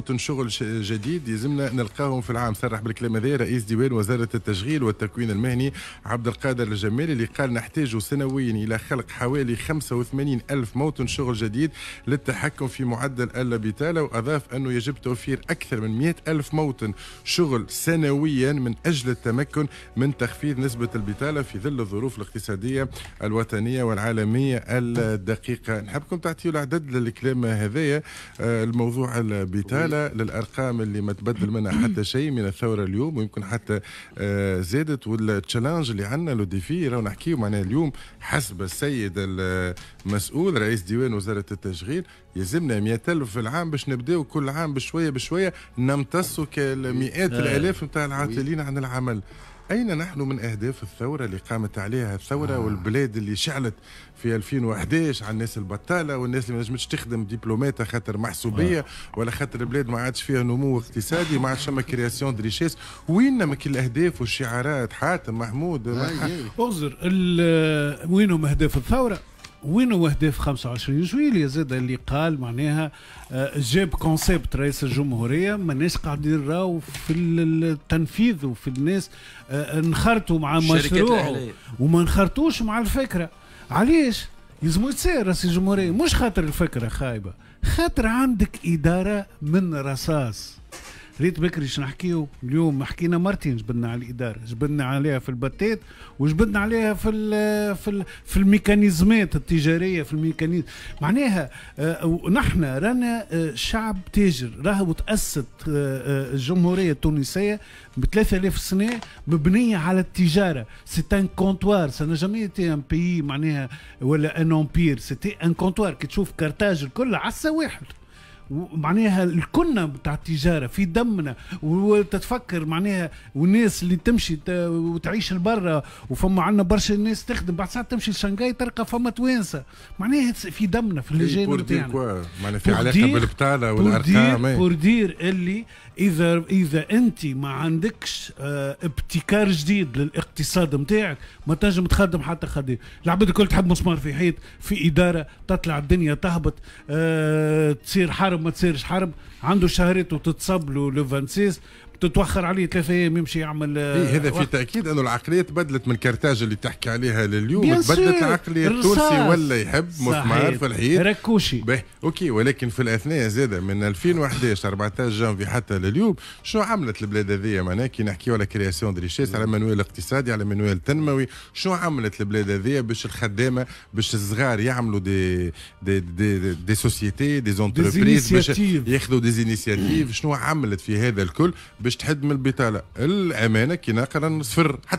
موطن شغل جديد يلزمنا نلقاهم في العام صرح بالكلام هذا رئيس ديوان وزاره التشغيل والتكوين المهني عبد القادر الجمالي اللي قال نحتاج سنويا الى خلق حوالي 85 الف موطن شغل جديد للتحكم في معدل البطاله واضاف انه يجب توفير اكثر من 100 الف موطن شغل سنويا من اجل التمكن من تخفيض نسبه البطاله في ظل الظروف الاقتصاديه الوطنيه والعالميه الدقيقه نحبكم تعطيوا العدد للكلام هذايا آه، الموضوع البطاله مرحله للارقام اللي ما تبدل منها حتى شيء من الثوره اليوم ويمكن حتى آه، زادت والتشالنج اللي عندنا لو ديفي راهو نحكيو معناها اليوم حسب السيد المسؤول رئيس ديوان وزاره التشغيل يلزمنا 100000 في العام باش نبداو كل عام بشويه بشويه نمتصوا كالمئات الالاف نتاع العاطلين عن العمل أين نحن من أهداف الثورة اللي قامت عليها الثورة آه. والبلاد اللي شعلت في 2011 على الناس البطالة والناس اللي ما نجمتش تخدم دبلوماتها خاطر محسوبية آه. ولا خاطر البلاد ما عادش فيها نمو اقتصادي ما عادش فما كرياسيون دريشيس وين ما كل الأهداف والشعارات حاتم محمود اعذر آه، وينهم أهداف الثورة وين هو هدف 25 جويلية زاد اللي قال معناها آه، جاب كونسيبت رئيس الجمهورية ماناش قاعدين راو في التنفيذ وفي الناس انخرطوا آه، آه، مع مشروع وما انخرطوش مع الفكرة علاش؟ يلزمو يتسير رئيس الجمهورية مش خاطر الفكرة خايبة خاطر عندك إدارة من رصاص ريت بكري نحكيو اليوم حكينا مرتين جبدنا على الاداره جبدنا عليها في البتات وجبدنا عليها في الـ في الـ في الميكانيزمات التجاريه في الميكانيزم معناها آه، نحن رانا آه، شعب تاجر راه وتاسست آه، الجمهوريه التونسيه ب 3000 سنه مبنيه على التجاره سي ان كونتوار سنا جامي تي ان بيي معناها ولا ان امبير سيتي ان كونتوار كي تشوف كارتاج الكل على السواحل معناها الكنة بتاع التجارة في دمنا وتتفكر معناها والناس اللي تمشي وتعيش لبرا وفما عندنا برشا ناس تخدم بعد ساعة تمشي لشنغاي تلقى فما توانسة معناها في دمنا في إيه، اللجان بتاعنا معناها في علاقة بالبطالة والأرقام بوردير إيه. اللي إذا إذا أنت ما عندكش آه، ابتكار جديد للاقتصاد نتاعك ما تنجم تخدم حتى خديم العباد الكل تحب مسمار في حيط في إدارة تطلع الدنيا تهبط اه تصير حرب حرب ما تصيرش حرب عنده شهرته تتصب له لو 26 تتوخر عليه ثلاثة أيام يمشي يعمل آه، إيه هذا في تأكيد أنه العقلية تبدلت من كرتاج اللي تحكي عليها لليوم تبدلت العقلية التونسي ولا يحب مثمار في الحياة ركوشي به أوكي ولكن في الأثناء زادة من 2011 14 جانفي حتى لليوم شنو عملت البلاد هذيا معناها كي نحكيو على كرياسيون دريشيس على منوال اقتصادي على منوال تنموي شنو عملت البلاد هذيا باش الخدامة باش الصغار يعملوا دي دي دي, دي سوسيتي دي زونتربريز باش ياخذوا دي زينيسياتيف شنو عملت في هذا الكل باش باش تحد من البطاله الامانه كي ناقرا صفر حتى